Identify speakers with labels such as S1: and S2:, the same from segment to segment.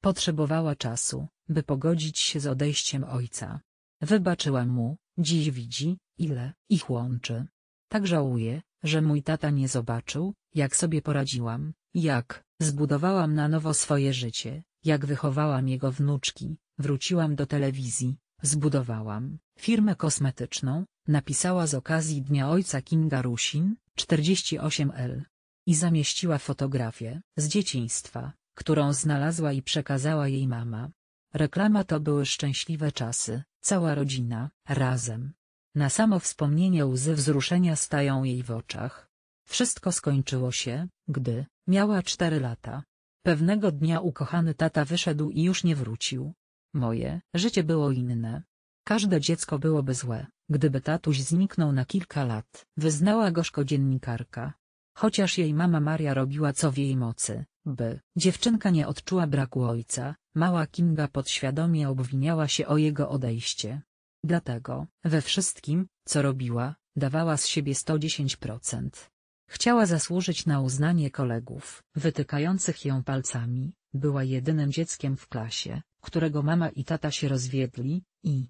S1: Potrzebowała czasu, by pogodzić się z odejściem ojca. Wybaczyła mu, dziś widzi, ile ich łączy. Tak żałuję, że mój tata nie zobaczył, jak sobie poradziłam, jak zbudowałam na nowo swoje życie, jak wychowałam jego wnuczki, wróciłam do telewizji, zbudowałam firmę kosmetyczną, napisała z okazji Dnia Ojca Kinga Rusin, 48L. I zamieściła fotografię z dzieciństwa, którą znalazła i przekazała jej mama. Reklama to były szczęśliwe czasy, cała rodzina, razem. Na samo wspomnienie łzy wzruszenia stają jej w oczach. Wszystko skończyło się, gdy miała cztery lata. Pewnego dnia ukochany tata wyszedł i już nie wrócił. Moje życie było inne. Każde dziecko byłoby złe, gdyby tatuś zniknął na kilka lat, wyznała gorzko dziennikarka. Chociaż jej mama Maria robiła co w jej mocy, Dziewczynka nie odczuła braku ojca, mała Kinga podświadomie obwiniała się o jego odejście. Dlatego, we wszystkim, co robiła, dawała z siebie 110%. Chciała zasłużyć na uznanie kolegów, wytykających ją palcami, była jedynym dzieckiem w klasie, którego mama i tata się rozwiedli, i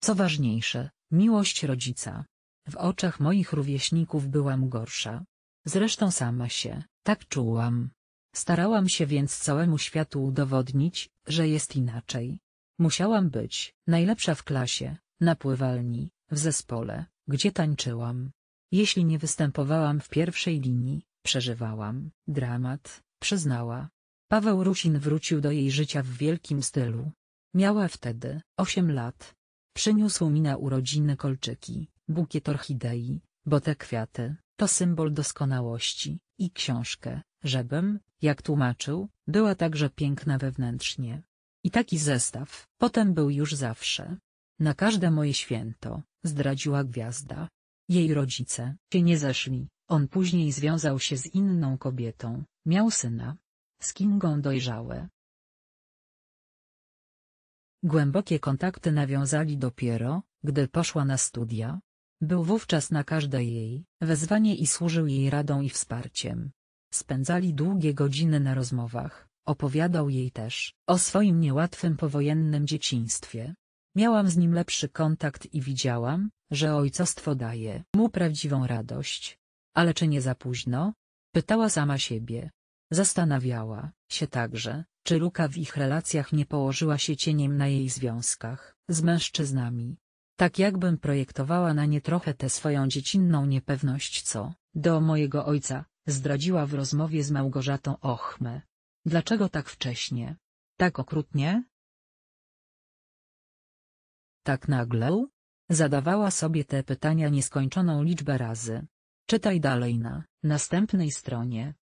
S1: co ważniejsze, miłość rodzica. W oczach moich rówieśników byłam gorsza, Zresztą sama się, tak czułam. Starałam się więc całemu światu udowodnić, że jest inaczej. Musiałam być najlepsza w klasie, na pływalni, w zespole, gdzie tańczyłam. Jeśli nie występowałam w pierwszej linii, przeżywałam dramat, przyznała. Paweł Rusin wrócił do jej życia w wielkim stylu. Miała wtedy osiem lat. Przyniósł mi na urodziny kolczyki, bukiet orchidei, botę kwiaty, to symbol doskonałości i książkę, żebym, jak tłumaczył, była także piękna wewnętrznie. I taki zestaw potem był już zawsze. Na każde moje święto, zdradziła gwiazda. Jej rodzice się nie zeszli, on później związał się z inną kobietą, miał syna. Z Kingą dojrzałe. Głębokie kontakty nawiązali dopiero, gdy poszła na studia, był wówczas na każde jej wezwanie i służył jej radą i wsparciem. Spędzali długie godziny na rozmowach, opowiadał jej też o swoim niełatwym powojennym dzieciństwie. Miałam z nim lepszy kontakt i widziałam, że ojcostwo daje mu prawdziwą radość. Ale czy nie za późno? Pytała sama siebie. Zastanawiała się także, czy luka w ich relacjach nie położyła się cieniem na jej związkach z mężczyznami. Tak jakbym projektowała na nie trochę tę swoją dziecinną niepewność co, do mojego ojca, zdradziła w rozmowie z Małgorzatą Ochmę. Dlaczego tak wcześnie? Tak okrutnie? Tak nagle? Zadawała sobie te pytania nieskończoną liczbę razy. Czytaj dalej na następnej stronie.